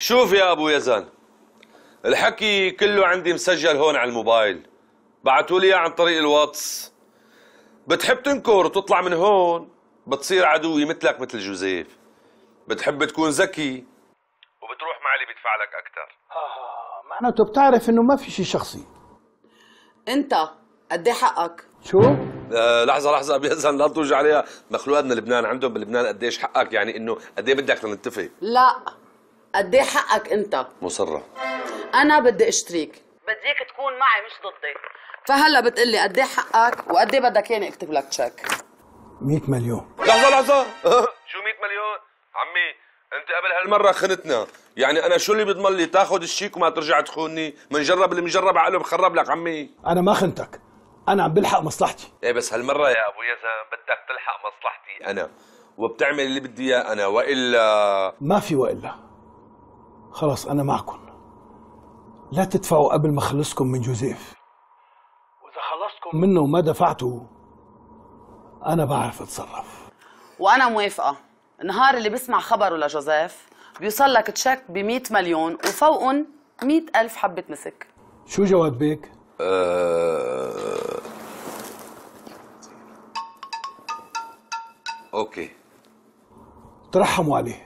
شوف يا ابو يزن الحكي كله عندي مسجل هون على الموبايل بعتوا لي اياه عن طريق الواتس بتحب تنكر وتطلع من هون بتصير عدوي مثلك مثل جوزيف بتحب تكون ذكي وبتروح مع اللي بيدفع لك اكثر آه معناته بتعرف انه ما في شيء شخصي انت قد إيه حقك شو؟ آه لحظة لحظة أبي يزن لا توجع عليها مخلوقاتنا لبنان عندهم بلبنان قديش حقك يعني إنه قد إيه بدك لنتفق لا قد ايه حقك انت مصره انا بدي اشتريك بديك تكون معي مش ضدي فهلا بتقلي قد ايه حقك وقد ايه بدك اياني اكتب لك تشيك 100 مليون لحظه لحظه شو 100 مليون عمي انت قبل هالمره خنتنا يعني انا شو اللي بضمن لي تاخذ الشيك وما ترجع تخوني منجرب اللي مجرب عقله بخرب لك عمي انا ما خنتك انا عم بلحق مصلحتي ايه بس هالمره يا ابو يزن بدك تلحق مصلحتي انا وبتعمل اللي بدي اياه انا والا ما في والا خلاص أنا معكم لا تدفعوا قبل ما أخلصكم من جوزيف وإذا خلصتكم منه وما دفعتوا أنا بعرف أتصرف وأنا موافقة النهار اللي بسمع خبره لجوزيف بيوصل لك تشيك ب 100 مليون وفوقهم 100 ألف حبة مسك شو جواد بيك؟ أه... أوكي ترحموا عليه